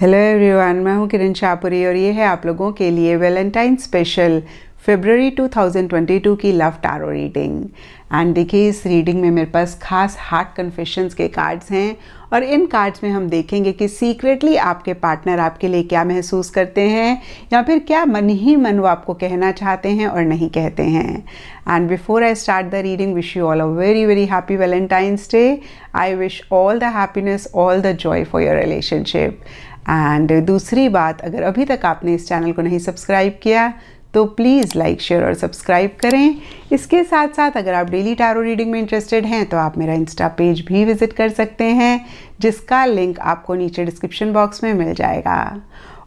hello everyone मैं हूं किरण शाहपुरी और ये है आप लोगों के लिए वैलेंटाइन स्पेशल फेबररी 2022 की लव टारो रीडिंग एंड देखिए इस रीडिंग में मेरे पास खास हार्ट कन्फेशंस के कार्ड्स हैं और इन कार्ड्स में हम देखेंगे कि सीक्रेटली आपके पार्टनर आपके लिए क्या महसूस करते हैं या फिर क्या मन ही मन वो आपको कहना चाहते हैं और नहीं कहते हैं and before I start the reading wish you all a very very happy Valentine's day I wish all the happiness all the joy for your relationship and दूसरी बात अगर अभी तक आपने इस चैनल को नहीं सब्सक्राइब किया तो प्लीज़ लाइक शेयर और सब्सक्राइब करें इसके साथ साथ अगर आप डेली टैरो रीडिंग में इंटरेस्टेड हैं तो आप मेरा इंस्टा पेज भी विज़िट कर सकते हैं जिसका लिंक आपको नीचे डिस्क्रिप्शन बॉक्स में मिल जाएगा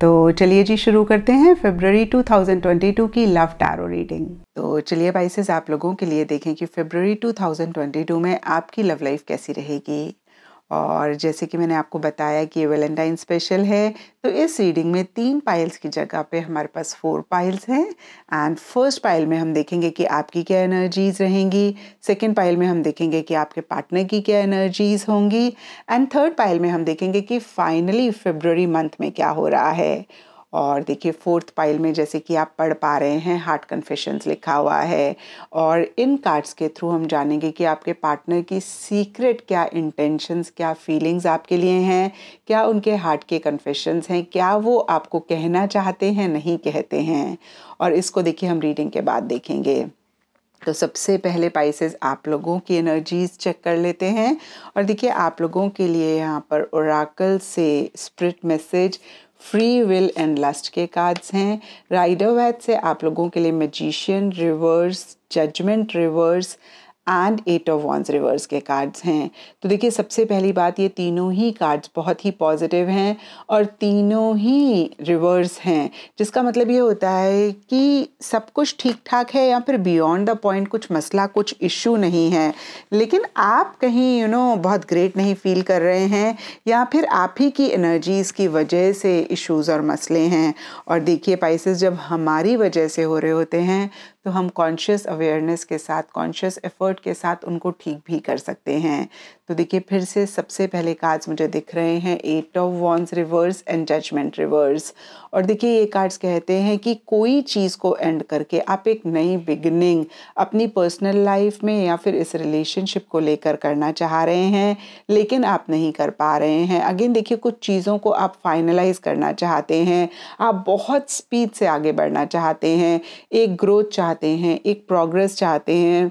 तो चलिए जी शुरू करते हैं फेबररी 2022 की लव टैरो रीडिंग तो चलिए बाइसेज आप लोगों के लिए देखें कि फेबररी 2022 में आपकी लव लाइफ कैसी रहेगी और जैसे कि मैंने आपको बताया कि ये वेलेंटाइन स्पेशल है तो इस रीडिंग में तीन पाइल्स की जगह पे हमारे पास फोर पाइल्स हैं एंड फर्स्ट पाइल में हम देखेंगे कि आपकी क्या एनर्जीज रहेंगी सेकेंड पाइल में हम देखेंगे कि आपके पार्टनर की क्या एनर्जीज होंगी एंड थर्ड पाइल में हम देखेंगे कि फाइनली फेबररी मंथ में क्या हो रहा है और देखिए फोर्थ पाइल में जैसे कि आप पढ़ पा रहे हैं हार्ट कन्फेशंस लिखा हुआ है और इन कार्ड्स के थ्रू हम जानेंगे कि आपके पार्टनर की सीक्रेट क्या इंटेंशंस क्या फीलिंग्स आपके लिए हैं क्या उनके हार्ट के कन्फेशंस हैं क्या वो आपको कहना चाहते हैं नहीं कहते हैं और इसको देखिए हम रीडिंग के बाद देखेंगे तो सबसे पहले पाइसेस आप लोगों की एनर्जीज चेक कर लेते हैं और देखिए आप लोगों के लिए यहाँ पर ओराकल से spirit message free will and lust के कार्ड्स हैं राइडर वैद से आप लोगों के लिए magician reverse judgement reverse and eight of wands reverse के कार्ड्स हैं तो देखिए सबसे पहली बात ये तीनों ही कार्ड्स बहुत ही पॉजिटिव हैं और तीनों ही रिवर्स हैं जिसका मतलब ये होता है कि सब कुछ ठीक ठाक है या फिर बियॉन्ड द पॉइंट कुछ मसला कुछ इश्यू नहीं है लेकिन आप कहीं यू you नो know, बहुत ग्रेट नहीं फील कर रहे हैं या फिर आप ही की एनर्जीज़ की वजह से इश्यूज़ और मसले हैं और देखिए पाइसिस जब हमारी वजह से हो रहे होते हैं तो हम कॉन्शियस अवेयरनेस के साथ कॉन्शियस एफर्ट के साथ उनको ठीक भी कर सकते हैं तो देखिए फिर से सबसे पहले कार्ड्स मुझे दिख रहे हैं eight of wands reverse and judgment reverse और देखिए ये कार्ड्स कहते हैं कि कोई चीज़ को एंड करके आप एक नई बिगनिंग अपनी पर्सनल लाइफ में या फिर इस रिलेशनशिप को लेकर करना चाह रहे हैं लेकिन आप नहीं कर पा रहे हैं अगेन देखिए कुछ चीज़ों को आप फाइनलाइज करना चाहते हैं आप बहुत स्पीड से आगे बढ़ना चाहते हैं एक ग्रोथ चाहते हैं एक प्रोग्रेस चाहते हैं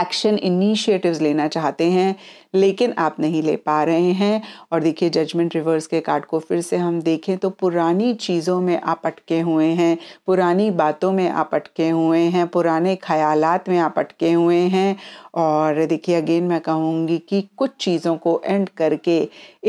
एक्शन इनिशिएटिव्स लेना चाहते हैं लेकिन आप नहीं ले पा रहे हैं और देखिए जजमेंट रिवर्स के कार्ड को फिर से हम देखें तो पुरानी चीज़ों में आप अटके हुए हैं पुरानी बातों में आप अटके हुए हैं पुराने ख्याल में आप अटके हुए हैं और देखिए अगेन मैं कहूँगी कि कुछ चीज़ों को एंड करके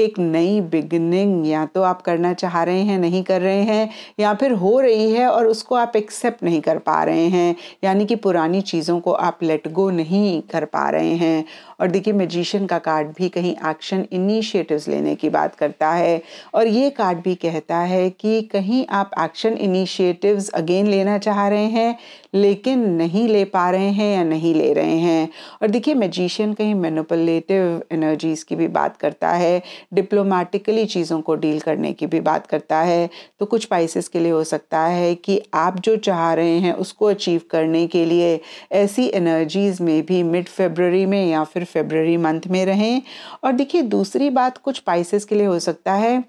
एक नई बिगनिंग या तो आप करना चाह रहे हैं नहीं कर रहे हैं या फिर हो रही है और उसको आप एक्सेप्ट नहीं कर पा रहे हैं यानी कि पुरानी चीज़ों को आप लेट गो नहीं कर पा रहे हैं और देखिए मेजिशियन का कार्ड भी कहीं एक्शन इनिशिएटिव्स लेने की बात करता है और ये कार्ड भी कहता है कि कहीं आप एक्शन इनिशिएटिव्स अगेन लेना चाह रहे हैं लेकिन नहीं ले पा रहे हैं या नहीं ले रहे हैं और देखिए मैजिशियन कहीं मेनोपलेटिव एनर्जीज़ की भी बात करता है डिप्लोमेटिकली चीज़ों को डील करने की भी बात करता है तो कुछ पाइसिस के लिए हो सकता है कि आप जो चाह रहे हैं उसको अचीव करने के लिए ऐसी एनर्जीज़ में भी मिड फेबररी में या फिर फेबररी मंथ में में रहें और देखिए दूसरी बात कुछ पाइसेस के लिए हो सकता है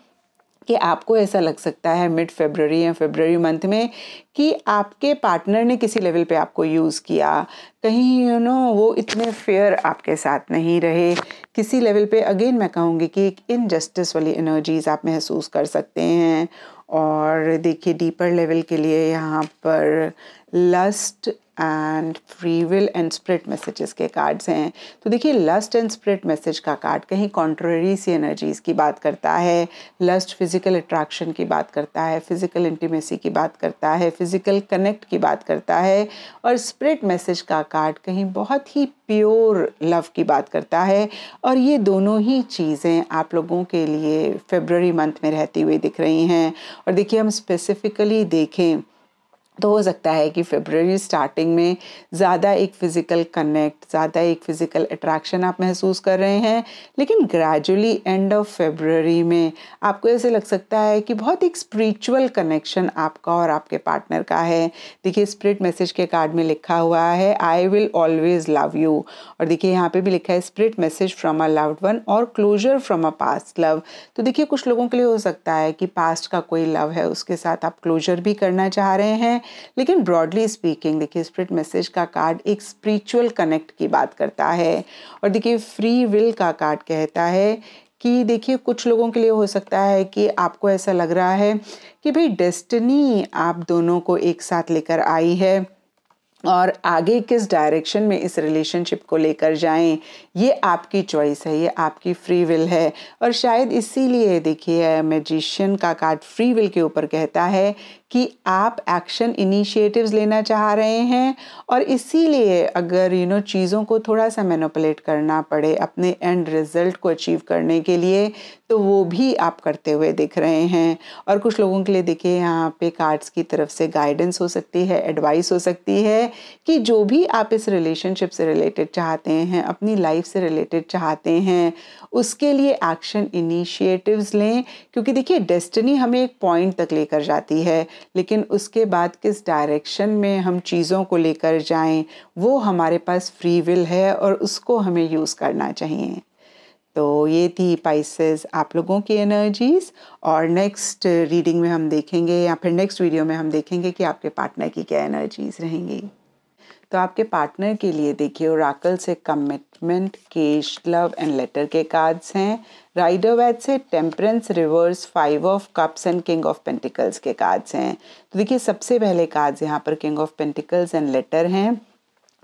कि आपको ऐसा लग सकता है मिड फेबररी या फेबररी मंथ में कि आपके पार्टनर ने किसी लेवल पे आपको यूज़ किया कहीं यू you नो know, वो इतने फेयर आपके साथ नहीं रहे किसी लेवल पे अगेन मैं कहूँगी कि एक इनजस्टिस वाली एनर्जीज़ आप महसूस कर सकते हैं और देखिए डीपर लेवल के लिए यहाँ पर lust and free will and spirit messages के कार्ड्स हैं तो देखिए लस्ट एंड स्प्रिट मैसेज का कार्ड कहीं कॉन्ट्ररी सी एनर्जीज़ की बात करता है लस्ट फिज़िकल अट्रैक्शन की बात करता है फिज़िकल इंटीमेसी की बात करता है फिज़िकल कनेक्ट की बात करता है और स्प्रिट मैसेज का कार्ड कहीं बहुत ही प्योर लव की बात करता है और ये दोनों ही चीज़ें आप लोगों के लिए फेबररी मंथ में रहती हुई दिख रही हैं और देखिए हम स्पेसिफ़िकली देखें तो हो सकता है कि फेबररी स्टार्टिंग में ज़्यादा एक फ़िज़िकल कनेक्ट ज़्यादा एक फ़िज़िकल अट्रैक्शन आप महसूस कर रहे हैं लेकिन ग्रेजुअली एंड ऑफ फेबररी में आपको ऐसे लग सकता है कि बहुत एक स्पिरिचुअल कनेक्शन आपका और आपके पार्टनर का है देखिए स्प्रिट मैसेज के कार्ड में लिखा हुआ है I will always love you और देखिए यहाँ पर भी लिखा है spirit message from a loved one और closure from a past love तो देखिए कुछ लोगों के लिए हो सकता है कि पास्ट का कोई लव है उसके साथ आप क्लोजर भी करना चाह रहे हैं लेकिन ब्रॉडली स्पीकिंग देखिए स्प्रिट मैसेज का कार्ड एक स्पिरिचुअल कनेक्ट की बात करता है और देखिए फ्री विल का कार्ड कहता है कि देखिए कुछ लोगों के लिए हो सकता है कि आपको ऐसा लग रहा है कि भाई डेस्टिनी आप दोनों को एक साथ लेकर आई है और आगे किस डायरेक्शन में इस रिलेशनशिप को लेकर जाएं ये आपकी चॉइस है ये आपकी फ्री विल है और शायद इसीलिए देखिए मैजिशियन का कार्ड फ्री विल के ऊपर कहता है कि आप एक्शन इनिशिएटिव्स लेना चाह रहे हैं और इसीलिए अगर यू नो चीज़ों को थोड़ा सा मैनोपलेट करना पड़े अपने एंड रिजल्ट को अचीव करने के लिए तो वो भी आप करते हुए दिख रहे हैं और कुछ लोगों के लिए देखिए यहाँ पे कार्ड्स की तरफ से गाइडेंस हो सकती है एडवाइस हो सकती है कि जो भी आप इस रिलेशनशिप से रिलेटेड चाहते हैं अपनी लाइफ से रिलेटेड चाहते हैं उसके लिए एक्शन इनिशिएटिव्स लें क्योंकि देखिए डेस्टिनी हमें एक पॉइंट तक लेकर जाती है लेकिन उसके बाद किस डायरेक्शन में हम चीज़ों को लेकर जाएं वो हमारे पास फ्री विल है और उसको हमें यूज़ करना चाहिए तो ये थी पाइसेस आप लोगों की एनर्जीज और नेक्स्ट रीडिंग में हम देखेंगे या फिर नेक्स्ट वीडियो में हम देखेंगे कि आपके पार्टनर की क्या एनर्जीज रहेंगी तो आपके पार्टनर के लिए देखिए ओराकल से commitment cage love and letter के कार्ड्स हैं राइडर वैद से temperance reverse five of cups and king of pentacles के कार्ड्स हैं तो देखिए सबसे पहले कार्ड्स यहाँ पर king of pentacles and letter हैं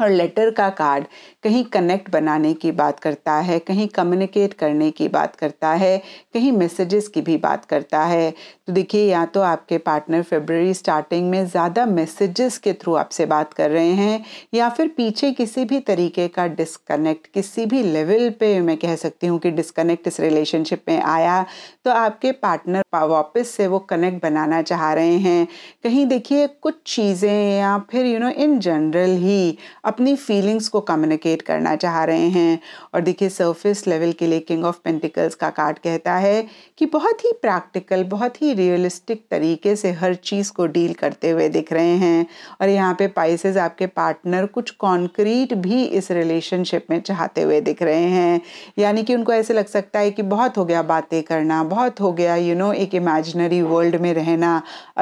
और लेटर का कार्ड कहीं कनेक्ट बनाने की बात करता है कहीं कम्युनिकेट करने की बात करता है कहीं मैसेजेस की भी बात करता है तो देखिए या तो आपके पार्टनर फेबररी स्टार्टिंग में ज़्यादा मैसेजेस के थ्रू आपसे बात कर रहे हैं या फिर पीछे किसी भी तरीके का डिस्कनेक्ट किसी भी लेवल पे मैं कह सकती हूँ कि डिस्कनेक्ट इस रिलेशनशिप में आया तो आपके पार्टनर वापस से वो कनेक्ट बनाना चाह रहे हैं कहीं देखिए कुछ चीज़ें या फिर यू नो इन जनरल ही अपनी फीलिंग्स को कम्युनिकेट करना चाह रहे हैं और देखिए सरफेस लेवल के लिए किंग ऑफ पेंटिकल्स का कार्ड कहता है कि बहुत ही प्रैक्टिकल बहुत ही रियलिस्टिक तरीके से हर चीज़ को डील करते हुए दिख रहे हैं और यहाँ पे पाइसेस आपके पार्टनर कुछ कॉन्क्रीट भी इस रिलेशनशिप में चाहते हुए दिख रहे हैं यानी कि उनको ऐसे लग सकता है कि बहुत हो गया बातें करना बहुत हो गया यू you नो know, एक इमेजिनरी वर्ल्ड में रहना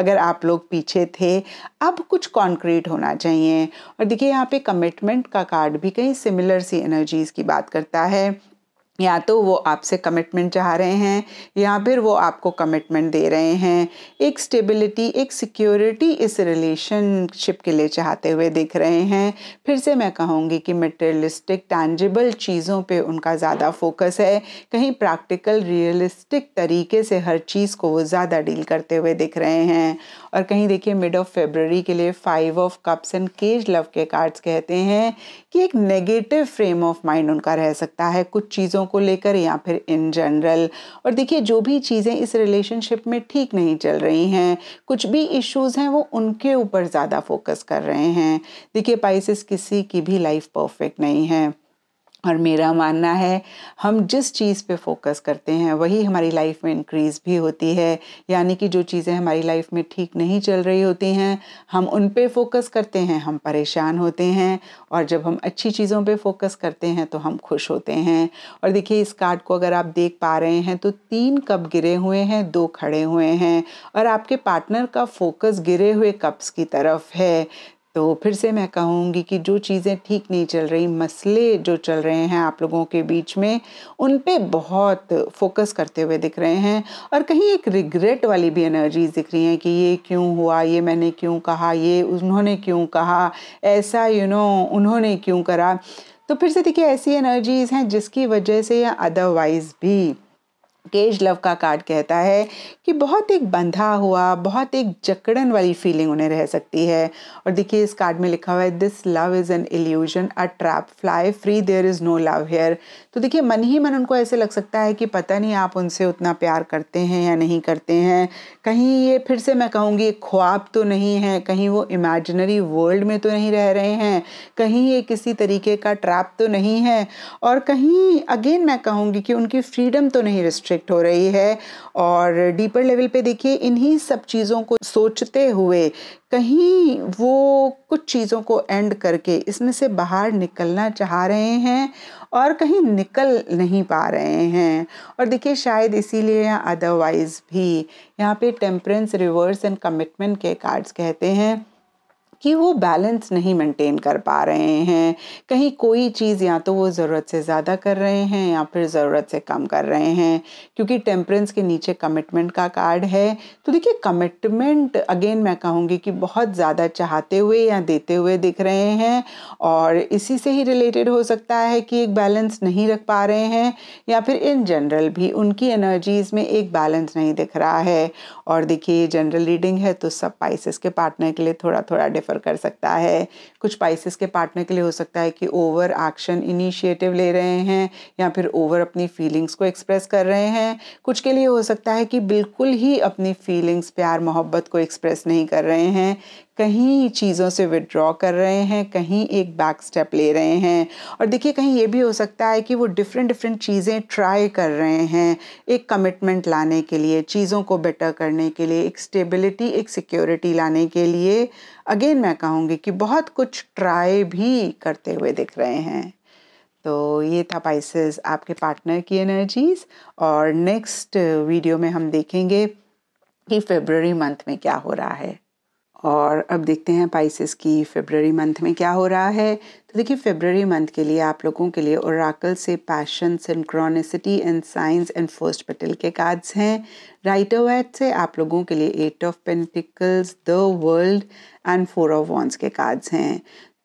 अगर आप लोग पीछे थे अब कुछ कॉन्क्रीट होना चाहिए और देखिए यहाँ पे कमिटमेंट का कार्ड भी कई सिमिलर सी एनर्जीज़ की बात करता है या तो वो आपसे कमिटमेंट चाह रहे हैं या फिर वो आपको कमिटमेंट दे रहे हैं एक स्टेबिलिटी एक सिक्योरिटी इस रिलेशनशिप के लिए चाहते हुए दिख रहे हैं फिर से मैं कहूँगी कि मटेरियलिस्टिक टैंजिबल चीज़ों पे उनका ज़्यादा फोकस है कहीं प्रैक्टिकल रियलिस्टिक तरीके से हर चीज़ को वो ज़्यादा डील करते हुए दिख रहे हैं और कहीं देखिए मिड ऑफ फेबररी के लिए five of cups and cage love के कार्ड्स कहते हैं कि एक नेगेटिव फ्रेम ऑफ माइंड उनका रह सकता है कुछ चीज़ों को लेकर या फिर इन जनरल और देखिए जो भी चीज़ें इस रिलेशनशिप में ठीक नहीं चल रही हैं कुछ भी इश्यूज़ हैं वो उनके ऊपर ज़्यादा फोकस कर रहे हैं देखिए पाइसिस किसी की भी लाइफ परफेक्ट नहीं है और मेरा मानना है हम जिस चीज़ पे फोकस करते हैं वही हमारी लाइफ में इंक्रीज़ भी होती है यानी कि जो चीज़ें हमारी लाइफ में ठीक नहीं चल रही होती हैं हम उन पे फोकस करते हैं हम परेशान होते हैं और जब हम अच्छी चीज़ों पे फोकस करते हैं तो हम खुश होते हैं और देखिए इस कार्ड को अगर आप देख पा रहे हैं तो तीन कप गिरे हुए हैं दो खड़े हुए हैं और आपके पार्टनर का फोकस गिरे हुए कप्स की तरफ है तो फिर से मैं कहूँगी कि जो चीज़ें ठीक नहीं चल रही मसले जो चल रहे हैं आप लोगों के बीच में उन पे बहुत फोकस करते हुए दिख रहे हैं और कहीं एक रिग्रेट वाली भी एनर्जीज दिख रही हैं कि ये क्यों हुआ ये मैंने क्यों कहा ये उन्होंने क्यों कहा ऐसा यू you नो know, उन्होंने क्यों करा तो फिर से देखिए ऐसी एनर्जीज़ हैं जिसकी वजह से या अदरवाइज़ भी केज लव का कार्ड कहता है कि बहुत एक बंधा हुआ बहुत एक जकड़न वाली फीलिंग उन्हें रह सकती है और देखिए इस कार्ड में लिखा हुआ है this love is an illusion a trap fly free there is no love here तो देखिए मन ही मन उनको ऐसे लग सकता है कि पता नहीं आप उनसे उतना प्यार करते हैं या नहीं करते हैं कहीं ये फिर से मैं कहूँगी ख्वाब तो नहीं है कहीं वो इमेजनरी वर्ल्ड में तो नहीं रह रहे हैं कहीं ये किसी तरीके का ट्रैप तो नहीं है और कहीं अगेन मैं कहूँगी कि उनकी फ्रीडम तो नहीं रिस्ट्रिक रिस्ट्रिक्ट हो रही है और डीपर लेवल पे देखिए इन्हीं सब चीज़ों को सोचते हुए कहीं वो कुछ चीज़ों को एंड करके इसमें से बाहर निकलना चाह रहे हैं और कहीं निकल नहीं पा रहे हैं और देखिए शायद इसीलिए या अदरवाइज़ भी यहाँ पे टेम्परेंस रिवर्स एंड कमिटमेंट के कार्ड्स कहते हैं कि वो बैलेंस नहीं मेंटेन कर पा रहे हैं कहीं कोई चीज़ या तो वो ज़रूरत से ज़्यादा कर रहे हैं या फिर ज़रूरत से कम कर रहे हैं क्योंकि टेम्परेंस के नीचे कमिटमेंट का कार्ड है तो देखिए कमिटमेंट अगेन मैं कहूँगी कि बहुत ज़्यादा चाहते हुए या देते हुए दिख रहे हैं और इसी से ही रिलेटेड हो सकता है कि एक बैलेंस नहीं रख पा रहे हैं या फिर इन जनरल भी उनकी एनर्जीज़ में एक बैलेंस नहीं दिख रहा है और देखिए ये जनरल रीडिंग है तो सब पाइसिस के पार्टनर के लिए थोड़ा थोड़ा ट्रांसफ़र कर सकता है कुछ पाइसिस के पार्टनर के लिए हो सकता है कि ओवर एक्शन इनिशिएटिव ले रहे हैं या फिर ओवर अपनी फीलिंग्स को एक्सप्रेस कर रहे हैं कुछ के लिए हो सकता है कि बिल्कुल ही अपनी फीलिंग्स प्यार मोहब्बत को एक्सप्रेस नहीं कर रहे हैं कहीं चीज़ों से विड्रॉ कर रहे हैं कहीं एक बैक स्टेप ले रहे हैं और देखिए कहीं ये भी हो सकता है कि वो डिफरेंट डिफरेंट चीज़ें ट्राई कर रहे हैं एक कमिटमेंट लाने के लिए चीज़ों को बेटर करने के लिए एक स्टेबिलिटी एक सिक्योरिटी लाने के लिए अगेन मैं कहूँगी कि बहुत कुछ ट्राई भी करते हुए दिख रहे हैं तो ये था पाइसिस आपके पार्टनर की एनर्जीज और नेक्स्ट वीडियो में हम देखेंगे कि फेबररी मंथ में क्या हो रहा है और अब देखते हैं पाइसिस की फेबररी मंथ में क्या हो रहा है तो देखिए फेबररी मंथ के लिए आप लोगों के लिए ओराकल से passion synchronicity and signs and first petal के कार्ड्स हैं राइटर वैट से आप लोगों के लिए eight of pentacles the world and four of wands के कार्ड्स हैं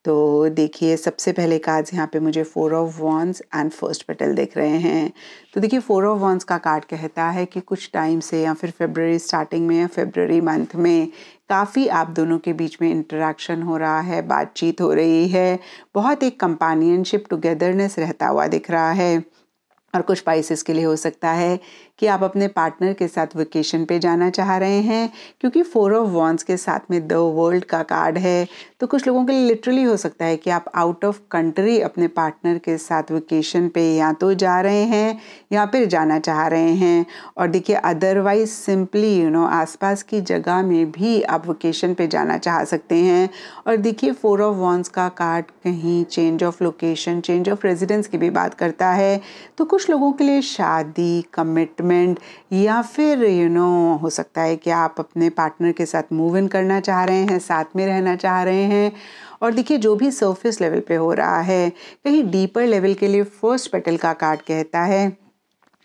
तो देखिए सबसे पहले कार्ड्स यहाँ पे मुझे four of wands and first petal देख रहे हैं तो देखिए फोर ऑफ वॉन्स का कार्ड कहता है कि कुछ टाइम से या फिर फेबररी स्टार्टिंग में या फेबररी मंथ में काफ़ी आप दोनों के बीच में इंटरेक्शन हो रहा है बातचीत हो रही है बहुत एक कंपानियनशिप टुगेदरनेस रहता हुआ दिख रहा है और कुछ पाइसिस के लिए हो सकता है कि आप अपने पार्टनर के साथ वेकेशन पे जाना चाह रहे हैं क्योंकि फोर ऑफ वॉन्स के साथ में द वर्ल्ड का कार्ड है तो कुछ लोगों के लिए लिटरली हो सकता है कि आप आउट ऑफ कंट्री अपने पार्टनर के साथ वेकेशन पे या तो जा रहे हैं या फिर जाना चाह रहे हैं और देखिए अदरवाइज सिंपली यू नो आसपास की जगह में भी आप वेकेशन पे जाना चाह सकते हैं और देखिए फोर ऑफ वॉन्स का कार्ड कहीं change of location change of residence की भी बात करता है तो कुछ लोगों के लिए शादी कमिटमेंट रिटायरमेंट या फिर यू you नो know, हो सकता है कि आप अपने पार्टनर के साथ मूव इन करना चाह रहे हैं साथ में रहना चाह रहे हैं और देखिए जो भी सरफेस लेवल पे हो रहा है कहीं डीपर लेवल के लिए फर्स्ट पेटल का कार्ड कहता है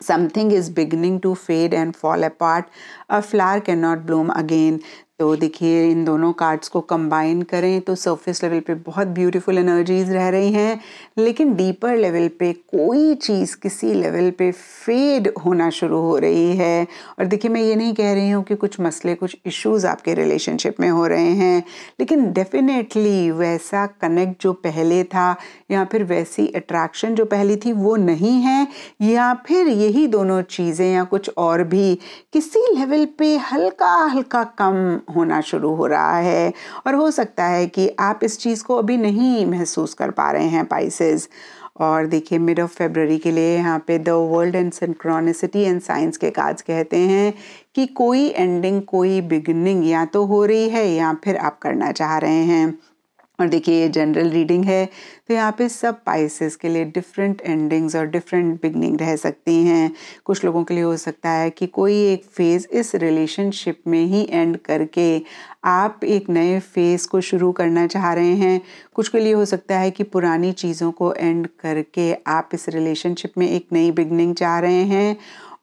something is beginning to fade and fall apart a flower can not bloom again तो देखिए इन दोनों कार्ड्स को कंबाइन करें तो सरफेस लेवल पे बहुत ब्यूटीफुल एनर्जीज रह रही हैं लेकिन डीपर लेवल पे कोई चीज़ किसी लेवल पे फेड होना शुरू हो रही है और देखिए मैं ये नहीं कह रही हूँ कि कुछ मसले कुछ इश्यूज आपके रिलेशनशिप में हो रहे हैं लेकिन डेफिनेटली वैसा कनेक्ट जो पहले था या फिर वैसी अट्रैक्शन जो पहली थी वो नहीं है या फिर यही दोनों चीज़ें या कुछ और भी किसी लेवल पे हल्का हल्का कम होना शुरू हो रहा है और हो सकता है कि आप इस चीज़ को अभी नहीं महसूस कर पा रहे हैं पाइसेस और देखिए मिड ऑफ फेबररी के लिए यहाँ पे the world and synchronicity and signs के कार्ड्स कहते हैं कि कोई एंडिंग कोई बिगनिंग या तो हो रही है या फिर आप करना चाह रहे हैं और देखिए ये जनरल रीडिंग है तो यहाँ पे सब पाइसेस के लिए डिफरेंट एंडिंग्स और डिफरेंट बिगनिंग रह सकती हैं कुछ लोगों के लिए हो सकता है कि कोई एक फेज़ इस रिलेशनशिप में ही एंड करके आप एक नए फेज़ को शुरू करना चाह रहे हैं कुछ के लिए हो सकता है कि पुरानी चीज़ों को एंड करके आप इस रिलेशनशिप में एक नई बिगनिंग चाह रहे हैं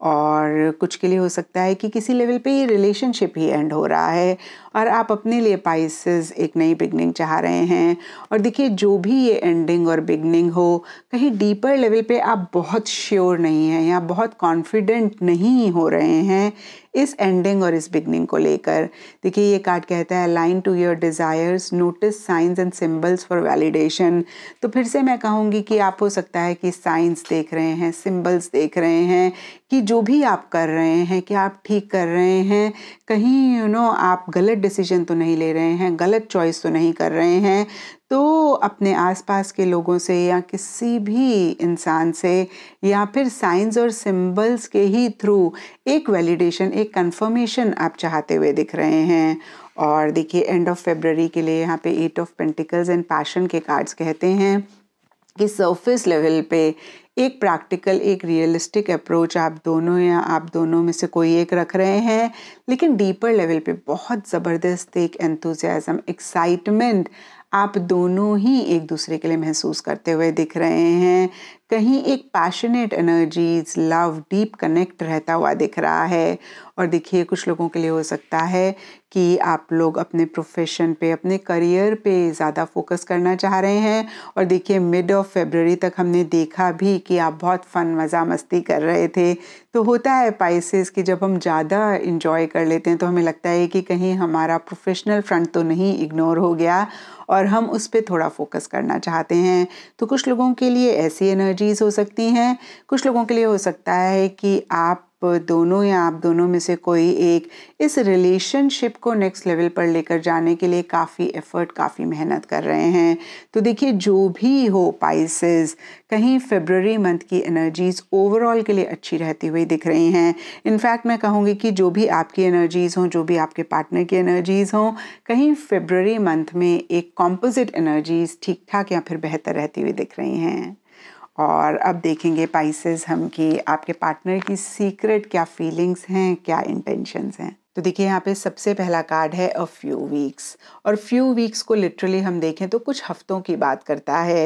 और कुछ के लिए हो सकता है कि किसी लेवल पे ये रिलेशनशिप ही एंड हो रहा है और आप अपने लिए पाइसेस एक नई बिगनिंग चाह रहे हैं और देखिए जो भी ये एंडिंग और बिगनिंग हो कहीं डीपर लेवल पे आप बहुत श्योर नहीं हैं या बहुत कॉन्फिडेंट नहीं हो रहे हैं इस एंडिंग और इस बिगनिंग को लेकर देखिए ये कार्ड कहता है line to your desires notice signs and symbols for validation तो फिर से मैं कहूँगी कि आप हो सकता है कि साइंस देख रहे हैं सिम्बल्स देख रहे हैं कि जो भी आप कर रहे हैं कि आप ठीक कर रहे हैं कहीं यू you नो know, आप गलत डिसीजन तो नहीं ले रहे हैं गलत चॉइस तो नहीं कर रहे हैं तो अपने आसपास के लोगों से या किसी भी इंसान से या फिर साइंस और सिंबल्स के ही थ्रू एक वैलिडेशन एक कंफर्मेशन आप चाहते हुए दिख रहे हैं और देखिए एंड ऑफ फेबररी के लिए यहाँ पे eight of pentacles and passion के कार्ड्स कहते हैं कि सरफेस लेवल पे एक प्रैक्टिकल एक रियलिस्टिक अप्रोच आप दोनों या आप दोनों में से कोई एक रख रहे हैं लेकिन डीपर लेवल पे बहुत ज़बरदस्त एक एंथुजियाज़म एक्साइटमेंट आप दोनों ही एक दूसरे के लिए महसूस करते हुए दिख रहे हैं कहीं एक passionate energies love deep connect रहता हुआ दिख रहा है और देखिए कुछ लोगों के लिए हो सकता है कि आप लोग अपने प्रोफेशन पे अपने करियर पे ज़्यादा फोकस करना चाह रहे हैं और देखिए मिड ऑफ फेबररी तक हमने देखा भी कि आप बहुत फन मज़ा मस्ती कर रहे थे तो होता है पाइसेस कि जब हम ज़्यादा इन्जॉय कर लेते हैं तो हमें लगता है कि कहीं हमारा प्रोफेशनल फ्रंट तो नहीं इग्नोर हो गया और हम उस पर थोड़ा फोकस करना चाहते हैं तो कुछ लोगों के लिए ऐसी एनर्जी एलर्जीज़ हो सकती हैं कुछ लोगों के लिए हो सकता है कि आप दोनों या आप दोनों में से कोई एक इस रिलेशनशिप को नेक्स्ट लेवल पर लेकर जाने के लिए काफ़ी एफर्ट काफ़ी मेहनत कर रहे हैं तो देखिए जो भी हो पाइसेस कहीं फेबररी मंथ की एनर्जीज़ ओवरऑल के लिए अच्छी रहती हुई दिख रही हैं इनफैक्ट मैं कहूँगी कि जो भी आपकी एनर्जीज़ हों जो भी आपके पार्टनर की एनर्जीज़ हों कहीं फेबररी मंथ में एक कॉम्पोजिट एनर्जीज़ ठीक ठाक या फिर बेहतर रहती हुई दिख रही हैं और अब देखेंगे पाइसेस हम कि आपके पार्टनर की सीक्रेट क्या फीलिंग्स हैं क्या इंटेंशंस हैं तो देखिए यहाँ पे सबसे पहला कार्ड है अ फ्यू वीक्स और फ्यू वीक्स को लिटरली हम देखें तो कुछ हफ्तों की बात करता है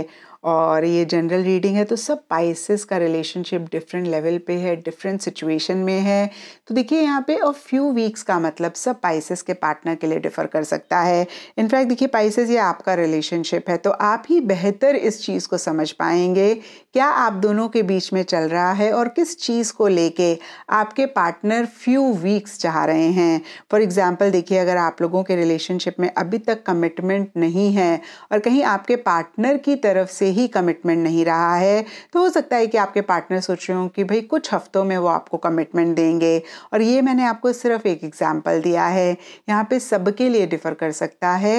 और ये जनरल रीडिंग है तो सब पाइसिस का रिलेशनशिप डिफरेंट लेवल पे है डिफरेंट सिचुएशन में है तो देखिए यहाँ पे अ फ्यू वीक्स का मतलब सब पाइसिस के पार्टनर के लिए डिफ़र कर सकता है इनफैक्ट देखिए पाइसिस ये आपका रिलेशनशिप है तो आप ही बेहतर इस चीज़ को समझ पाएंगे क्या आप दोनों के बीच में चल रहा है और किस चीज़ को लेके आपके पार्टनर फ्यू वीक्स चाह रहे हैं फॉर एग्ज़ाम्पल देखिए अगर आप लोगों के रिलेशनशिप में अभी तक कमिटमेंट नहीं है और कहीं आपके पार्टनर की तरफ से ही कमिटमेंट नहीं रहा है तो हो सकता है कि आपके पार्टनर सोच रहे हों कि भाई कुछ हफ्तों में वो आपको कमिटमेंट देंगे और ये मैंने आपको सिर्फ एक एग्जाम्पल दिया है यहाँ पे सबके लिए डिफ़र कर सकता है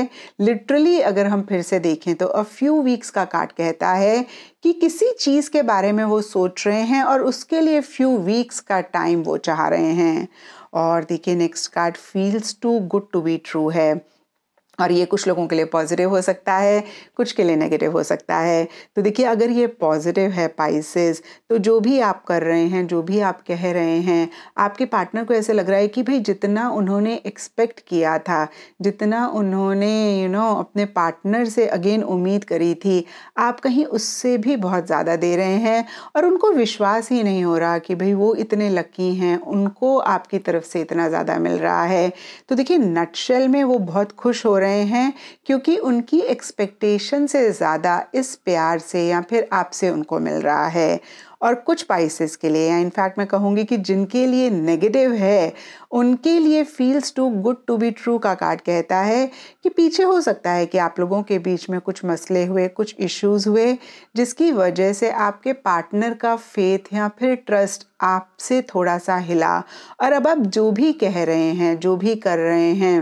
लिटरली अगर हम फिर से देखें तो अ फ्यू वीक्स का कार्ड कहता है कि किसी चीज़ के बारे में वो सोच रहे हैं और उसके लिए फ्यू वीक्स का टाइम वो चाह रहे हैं और देखिए next card feels too good to be true है और ये कुछ लोगों के लिए पॉजिटिव हो सकता है कुछ के लिए नेगेटिव हो सकता है तो देखिए अगर ये पॉजिटिव है पाइसेस तो जो भी आप कर रहे हैं जो भी आप कह रहे हैं आपके पार्टनर को ऐसे लग रहा है कि भाई जितना उन्होंने एक्सपेक्ट किया था जितना उन्होंने यू you नो know, अपने पार्टनर से अगेन उम्मीद करी थी आप कहीं उससे भी बहुत ज़्यादा दे रहे हैं और उनको विश्वास ही नहीं हो रहा कि भाई वो इतने लकी हैं उनको आपकी तरफ से इतना ज़्यादा मिल रहा है तो देखिए नटशेल में वो बहुत खुश हो रहे रहे हैं क्योंकि उनकी एक्सपेक्टेशन से ज़्यादा इस प्यार से या फिर आपसे उनको मिल रहा है और कुछ पाइसेस के लिए या इनफैक्ट मैं कहूँगी कि जिनके लिए नेगेटिव है उनके लिए feels too good to be true का कार्ड कहता है कि पीछे हो सकता है कि आप लोगों के बीच में कुछ मसले हुए कुछ इश्यूज हुए जिसकी वजह से आपके पार्टनर का फेथ या फिर ट्रस्ट आपसे थोड़ा सा हिला और अब आप जो भी कह रहे हैं जो भी कर रहे हैं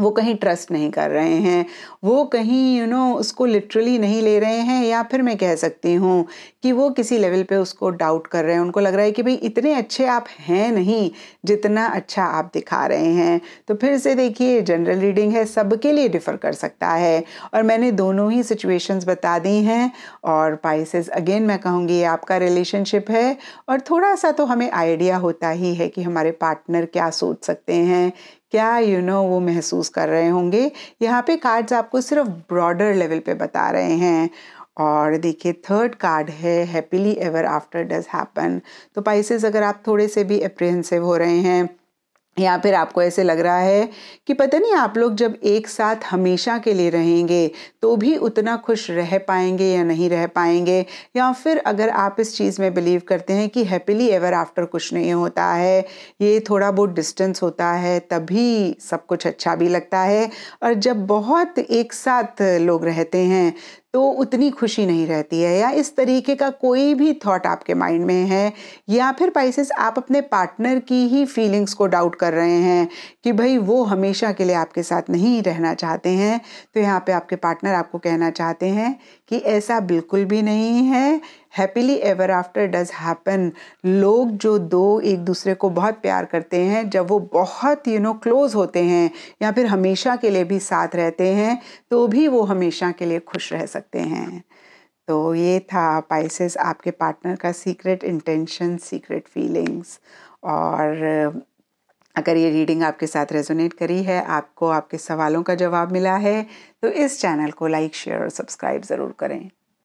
वो कहीं ट्रस्ट नहीं कर रहे हैं वो कहीं यू you नो know, उसको लिटरली नहीं ले रहे हैं या फिर मैं कह सकती हूँ कि वो किसी लेवल पे उसको डाउट कर रहे हैं उनको लग रहा है कि भाई इतने अच्छे आप हैं नहीं जितना अच्छा आप दिखा रहे हैं तो फिर से देखिए जनरल रीडिंग है सबके लिए डिफ़र कर सकता है और मैंने दोनों ही सिचुएशंस बता दी हैं और पाइसेस अगेन मैं कहूँगी ये आपका रिलेशनशिप है और थोड़ा सा तो हमें आइडिया होता ही है कि हमारे पार्टनर क्या सोच सकते हैं क्या यू you नो know, वो महसूस कर रहे होंगे यहाँ पे कार्ड्स आप आपको सिर्फ ब्रॉडर लेवल पे बता रहे हैं और देखिए थर्ड कार्ड है happily ever after does happen तो पाइसेस अगर आप थोड़े से भी अप्रिहेंसिव हो रहे हैं या फिर आपको ऐसे लग रहा है कि पता नहीं आप लोग जब एक साथ हमेशा के लिए रहेंगे तो भी उतना खुश रह पाएंगे या नहीं रह पाएंगे या फिर अगर आप इस चीज़ में बिलीव करते हैं कि हैप्पीली एवर आफ्टर कुछ नहीं होता है ये थोड़ा बहुत डिस्टेंस होता है तभी सब कुछ अच्छा भी लगता है और जब बहुत एक साथ लोग रहते हैं तो उतनी खुशी नहीं रहती है या इस तरीके का कोई भी थॉट आपके माइंड में है या फिर पाइसिस आप अपने पार्टनर की ही फीलिंग्स को डाउट कर रहे हैं कि भाई वो हमेशा के लिए आपके साथ नहीं रहना चाहते हैं तो यहाँ पे आपके पार्टनर आपको कहना चाहते हैं कि ऐसा बिल्कुल भी नहीं है happily ever after does happen लोग जो दो एक दूसरे को बहुत प्यार करते हैं जब वो बहुत यू नो क्लोज होते हैं या फिर हमेशा के लिए भी साथ रहते हैं तो भी वो हमेशा के लिए खुश रह सकते हैं तो ये था पाइसेस आपके पार्टनर का सीक्रेट इंटेंशन सीक्रेट फीलिंग्स और अगर ये रीडिंग आपके साथ रेजोनेट करी है आपको आपके सवालों का जवाब मिला है तो इस चैनल को लाइक शेयर और सब्सक्राइब ज़रूर करें